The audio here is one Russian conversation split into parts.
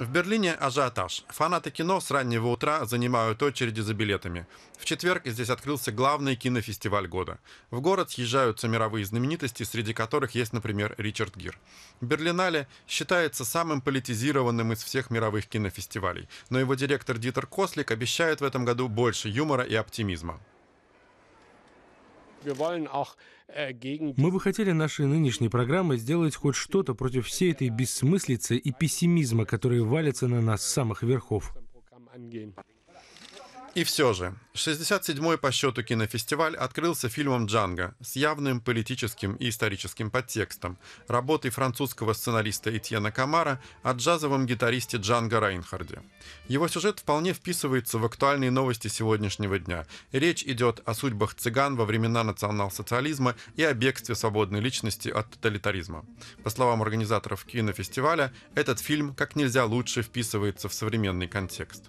В Берлине ажиотаж. Фанаты кино с раннего утра занимают очереди за билетами. В четверг здесь открылся главный кинофестиваль года. В город съезжаются мировые знаменитости, среди которых есть, например, Ричард Гир. Берлинале считается самым политизированным из всех мировых кинофестивалей, но его директор Дитер Кослик обещает в этом году больше юмора и оптимизма. Äh, Мы бы хотели нашей нынешней программой сделать хоть что-то против всей этой бессмыслицы и пессимизма, которые валятся на нас с самых верхов. И все же, 67-й по счету кинофестиваль открылся фильмом «Джанго» с явным политическим и историческим подтекстом, работой французского сценариста Этьена Камара о джазовом гитаристе Джанго Райнхарде. Его сюжет вполне вписывается в актуальные новости сегодняшнего дня. Речь идет о судьбах цыган во времена национал-социализма и о бегстве свободной личности от тоталитаризма. По словам организаторов кинофестиваля, этот фильм как нельзя лучше вписывается в современный контекст.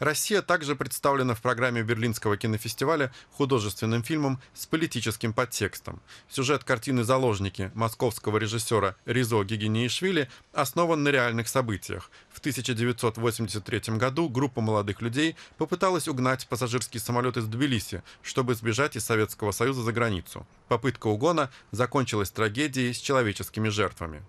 Россия также представлена в программе Берлинского кинофестиваля художественным фильмом с политическим подтекстом. Сюжет картины «Заложники» московского режиссера Ризо Гигинеишвили основан на реальных событиях. В 1983 году группа молодых людей попыталась угнать пассажирский самолет из Тбилиси, чтобы сбежать из Советского Союза за границу. Попытка угона закончилась трагедией с человеческими жертвами.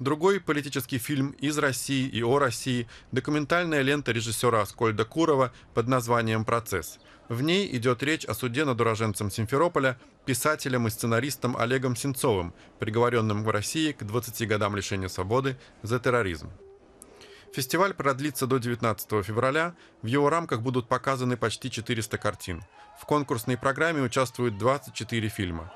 Другой политический фильм из России и о России – документальная лента режиссера Аскольда Курова под названием «Процесс». В ней идет речь о суде над уроженцем Симферополя, писателем и сценаристом Олегом Сенцовым, приговоренным в России к 20 годам лишения свободы за терроризм. Фестиваль продлится до 19 февраля. В его рамках будут показаны почти 400 картин. В конкурсной программе участвуют 24 фильма.